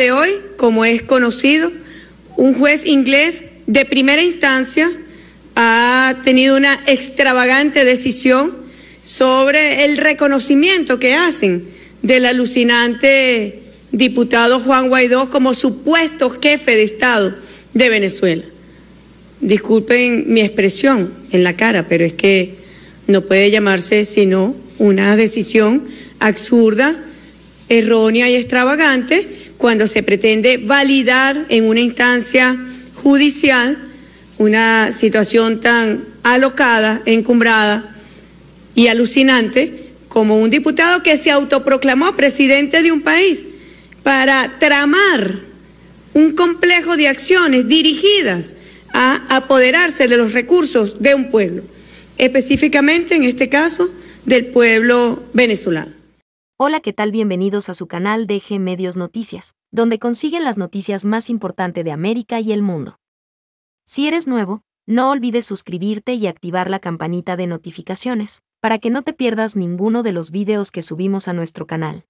de hoy, como es conocido, un juez inglés de primera instancia ha tenido una extravagante decisión sobre el reconocimiento que hacen del alucinante diputado Juan Guaidó como supuesto jefe de Estado de Venezuela. Disculpen mi expresión en la cara, pero es que no puede llamarse sino una decisión absurda, errónea y extravagante cuando se pretende validar en una instancia judicial una situación tan alocada, encumbrada y alucinante como un diputado que se autoproclamó presidente de un país para tramar un complejo de acciones dirigidas a apoderarse de los recursos de un pueblo, específicamente en este caso del pueblo venezolano. Hola, ¿qué tal? Bienvenidos a su canal DG Medios Noticias, donde consiguen las noticias más importantes de América y el mundo. Si eres nuevo, no olvides suscribirte y activar la campanita de notificaciones, para que no te pierdas ninguno de los videos que subimos a nuestro canal.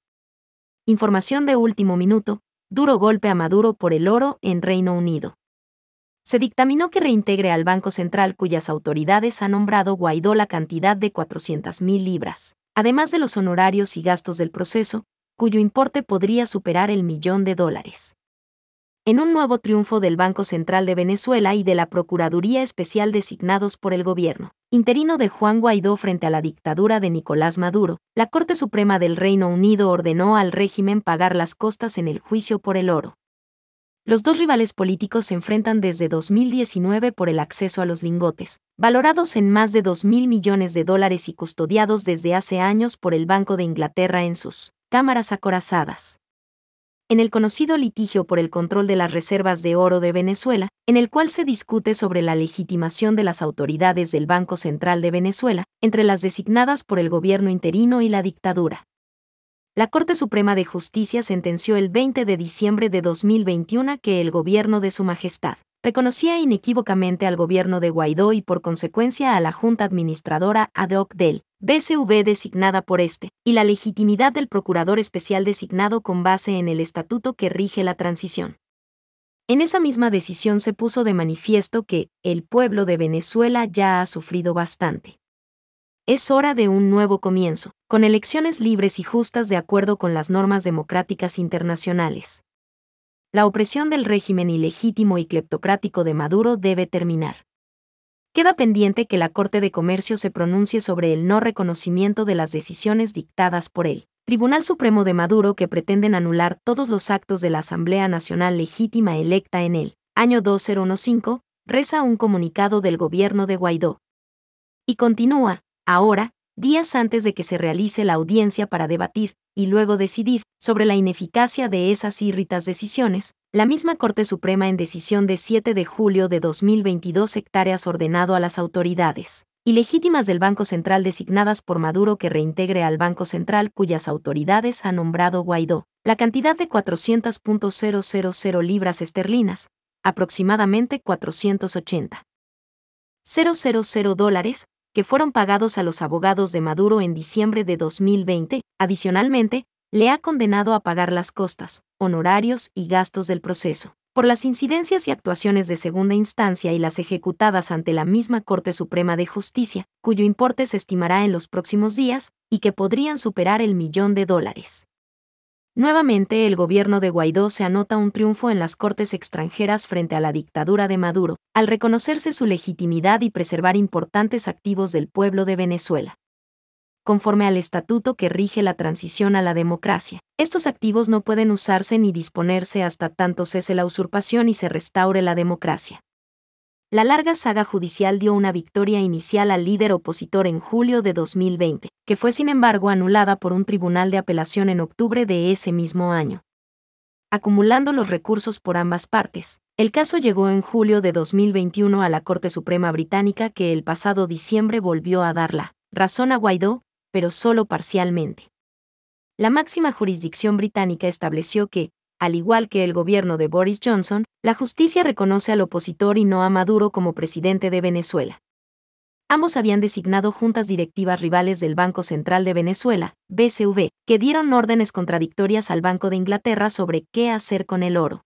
Información de último minuto, duro golpe a Maduro por el oro en Reino Unido. Se dictaminó que reintegre al Banco Central cuyas autoridades ha nombrado Guaidó la cantidad de 400.000 libras además de los honorarios y gastos del proceso, cuyo importe podría superar el millón de dólares. En un nuevo triunfo del Banco Central de Venezuela y de la Procuraduría Especial designados por el gobierno interino de Juan Guaidó frente a la dictadura de Nicolás Maduro, la Corte Suprema del Reino Unido ordenó al régimen pagar las costas en el juicio por el oro. Los dos rivales políticos se enfrentan desde 2019 por el acceso a los lingotes, valorados en más de 2.000 millones de dólares y custodiados desde hace años por el Banco de Inglaterra en sus cámaras acorazadas. En el conocido litigio por el control de las reservas de oro de Venezuela, en el cual se discute sobre la legitimación de las autoridades del Banco Central de Venezuela, entre las designadas por el gobierno interino y la dictadura la Corte Suprema de Justicia sentenció el 20 de diciembre de 2021 que el gobierno de Su Majestad reconocía inequívocamente al gobierno de Guaidó y por consecuencia a la Junta Administradora ad hoc del BCV designada por este, y la legitimidad del Procurador Especial designado con base en el estatuto que rige la transición. En esa misma decisión se puso de manifiesto que el pueblo de Venezuela ya ha sufrido bastante es hora de un nuevo comienzo, con elecciones libres y justas de acuerdo con las normas democráticas internacionales. La opresión del régimen ilegítimo y cleptocrático de Maduro debe terminar. Queda pendiente que la Corte de Comercio se pronuncie sobre el no reconocimiento de las decisiones dictadas por el Tribunal Supremo de Maduro que pretenden anular todos los actos de la Asamblea Nacional legítima electa en el año 2015, reza un comunicado del gobierno de Guaidó. Y continúa, Ahora, días antes de que se realice la audiencia para debatir, y luego decidir, sobre la ineficacia de esas irritas decisiones, la misma Corte Suprema en decisión de 7 de julio de 2022 hectáreas ordenado a las autoridades ilegítimas del Banco Central designadas por Maduro que reintegre al Banco Central cuyas autoridades ha nombrado Guaidó, la cantidad de 400.000 libras esterlinas, aproximadamente 480.000 dólares, que fueron pagados a los abogados de Maduro en diciembre de 2020. Adicionalmente, le ha condenado a pagar las costas, honorarios y gastos del proceso. Por las incidencias y actuaciones de segunda instancia y las ejecutadas ante la misma Corte Suprema de Justicia, cuyo importe se estimará en los próximos días, y que podrían superar el millón de dólares. Nuevamente el gobierno de Guaidó se anota un triunfo en las Cortes extranjeras frente a la dictadura de Maduro, al reconocerse su legitimidad y preservar importantes activos del pueblo de Venezuela. Conforme al estatuto que rige la transición a la democracia, estos activos no pueden usarse ni disponerse hasta tanto cese la usurpación y se restaure la democracia. La larga saga judicial dio una victoria inicial al líder opositor en julio de 2020, que fue sin embargo anulada por un tribunal de apelación en octubre de ese mismo año. Acumulando los recursos por ambas partes, el caso llegó en julio de 2021 a la Corte Suprema Británica que el pasado diciembre volvió a dar la razón a Guaidó, pero solo parcialmente. La máxima jurisdicción británica estableció que, al igual que el gobierno de Boris Johnson, la justicia reconoce al opositor y no a Maduro como presidente de Venezuela. Ambos habían designado juntas directivas rivales del Banco Central de Venezuela, BCV, que dieron órdenes contradictorias al Banco de Inglaterra sobre qué hacer con el oro.